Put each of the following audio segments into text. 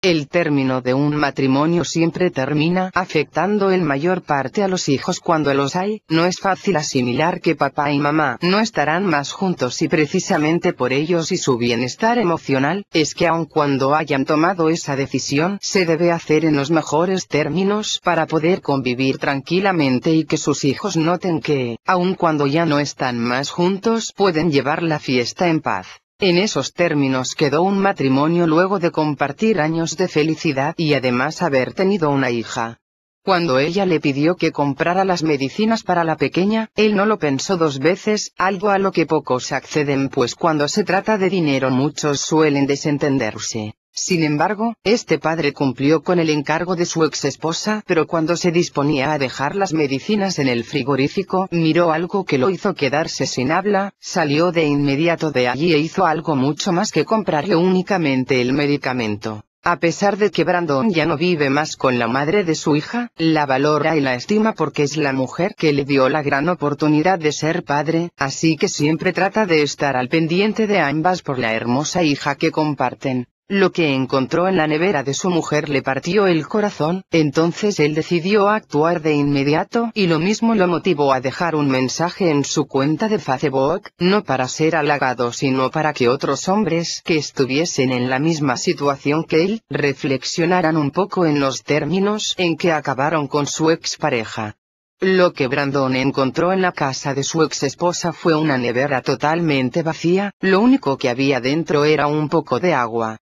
El término de un matrimonio siempre termina afectando en mayor parte a los hijos cuando los hay, no es fácil asimilar que papá y mamá no estarán más juntos y precisamente por ellos y su bienestar emocional, es que aun cuando hayan tomado esa decisión, se debe hacer en los mejores términos para poder convivir tranquilamente y que sus hijos noten que, aun cuando ya no están más juntos, pueden llevar la fiesta en paz. En esos términos quedó un matrimonio luego de compartir años de felicidad y además haber tenido una hija. Cuando ella le pidió que comprara las medicinas para la pequeña, él no lo pensó dos veces, algo a lo que pocos acceden pues cuando se trata de dinero muchos suelen desentenderse. Sin embargo, este padre cumplió con el encargo de su ex esposa, pero cuando se disponía a dejar las medicinas en el frigorífico, miró algo que lo hizo quedarse sin habla, salió de inmediato de allí e hizo algo mucho más que comprarle únicamente el medicamento. A pesar de que Brandon ya no vive más con la madre de su hija, la valora y la estima porque es la mujer que le dio la gran oportunidad de ser padre, así que siempre trata de estar al pendiente de ambas por la hermosa hija que comparten. Lo que encontró en la nevera de su mujer le partió el corazón, entonces él decidió actuar de inmediato y lo mismo lo motivó a dejar un mensaje en su cuenta de Facebook, no para ser halagado sino para que otros hombres que estuviesen en la misma situación que él, reflexionaran un poco en los términos en que acabaron con su expareja. Lo que Brandon encontró en la casa de su ex esposa fue una nevera totalmente vacía, lo único que había dentro era un poco de agua.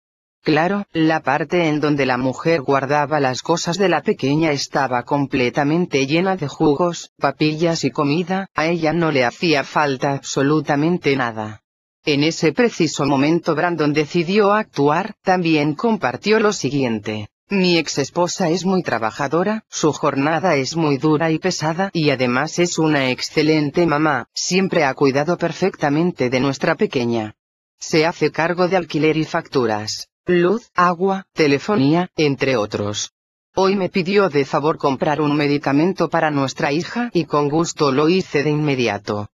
Claro, la parte en donde la mujer guardaba las cosas de la pequeña estaba completamente llena de jugos, papillas y comida, a ella no le hacía falta absolutamente nada. En ese preciso momento Brandon decidió actuar, también compartió lo siguiente. Mi ex esposa es muy trabajadora, su jornada es muy dura y pesada y además es una excelente mamá, siempre ha cuidado perfectamente de nuestra pequeña. Se hace cargo de alquiler y facturas luz, agua, telefonía, entre otros. Hoy me pidió de favor comprar un medicamento para nuestra hija y con gusto lo hice de inmediato.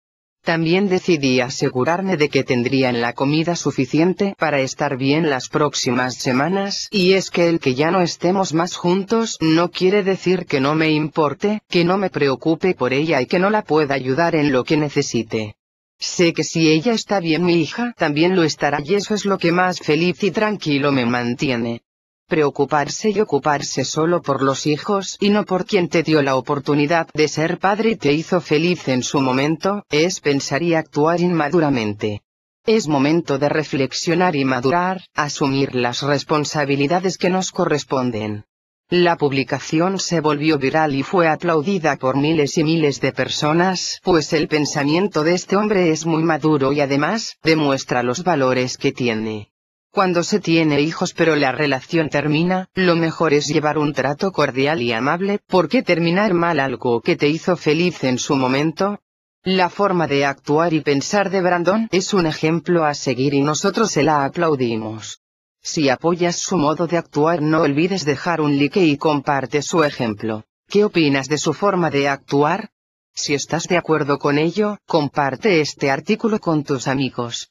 También decidí asegurarme de que tendrían la comida suficiente para estar bien las próximas semanas, y es que el que ya no estemos más juntos no quiere decir que no me importe, que no me preocupe por ella y que no la pueda ayudar en lo que necesite. Sé que si ella está bien mi hija también lo estará y eso es lo que más feliz y tranquilo me mantiene. Preocuparse y ocuparse solo por los hijos y no por quien te dio la oportunidad de ser padre y te hizo feliz en su momento, es pensar y actuar inmaduramente. Es momento de reflexionar y madurar, asumir las responsabilidades que nos corresponden. La publicación se volvió viral y fue aplaudida por miles y miles de personas, pues el pensamiento de este hombre es muy maduro y además, demuestra los valores que tiene. Cuando se tiene hijos pero la relación termina, lo mejor es llevar un trato cordial y amable, ¿por qué terminar mal algo que te hizo feliz en su momento? La forma de actuar y pensar de Brandon es un ejemplo a seguir y nosotros se la aplaudimos. Si apoyas su modo de actuar no olvides dejar un like y comparte su ejemplo. ¿Qué opinas de su forma de actuar? Si estás de acuerdo con ello, comparte este artículo con tus amigos.